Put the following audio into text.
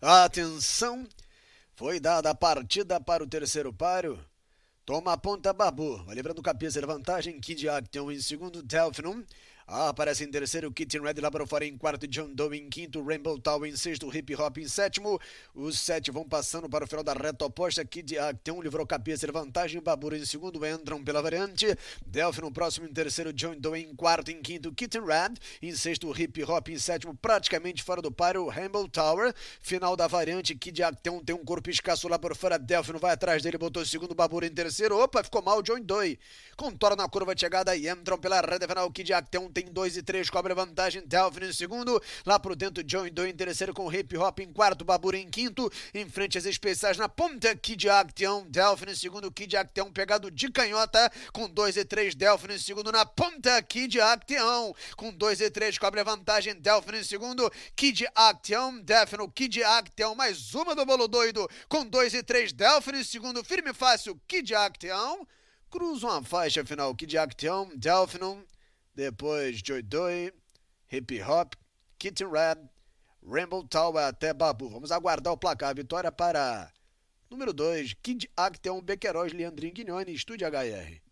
Atenção! Foi dada a partida para o terceiro páreo. Toma a ponta, Babu. Vai lembrando o cabeça da é vantagem. Kid um em segundo. Delphinum ah, aparece em terceiro Kitten Red lá para fora em quarto, John Doe em quinto, Rainbow Tower em sexto, Hip Hop em sétimo. Os sete vão passando para o final da reta oposta. Kid ah, tem um livrou cabeça de vantagem, Babura em segundo, entram pela variante. Delphi no próximo em terceiro, John Doe em quarto, em quinto, Kitten Red. Em sexto, Hip Hop em sétimo, praticamente fora do páreo, Rainbow Tower. Final da variante, Kid Acton ah, tem um corpo escasso lá por fora, Delphi não vai atrás dele, botou segundo, Babura em terceiro. Opa, ficou mal, John Doe. Contorna a curva de chegada e entram pela reta final, Kid Acton ah, em 2 e 3, cobra vantagem. Delvin em segundo. Lá pro dentro, John e Doe em terceiro com hip hop em quarto. Babura em quinto. Em frente às especiais na ponta, Kid Acteon. Delfin em segundo, Kid Acteon pegado de canhota com 2 e 3. Delfin em segundo na ponta, Kid Acteon com 2 e 3, cobra vantagem. Delfin em segundo, Kid Acteon. Defno, Kid Acteon. Mais uma do bolo doido com 2 e 3. Delfin em segundo, firme e fácil, Kid Acteon Cruza uma faixa final Kid de Acteon, Delphinum, depois Joy Doy, Hip Hop, Kitten Rap, Rainbow Tower até Babu. Vamos aguardar o placar. Vitória para número 2, Kid Acton, Bequeróis, Leandrinho Guignone, Estúdio HR.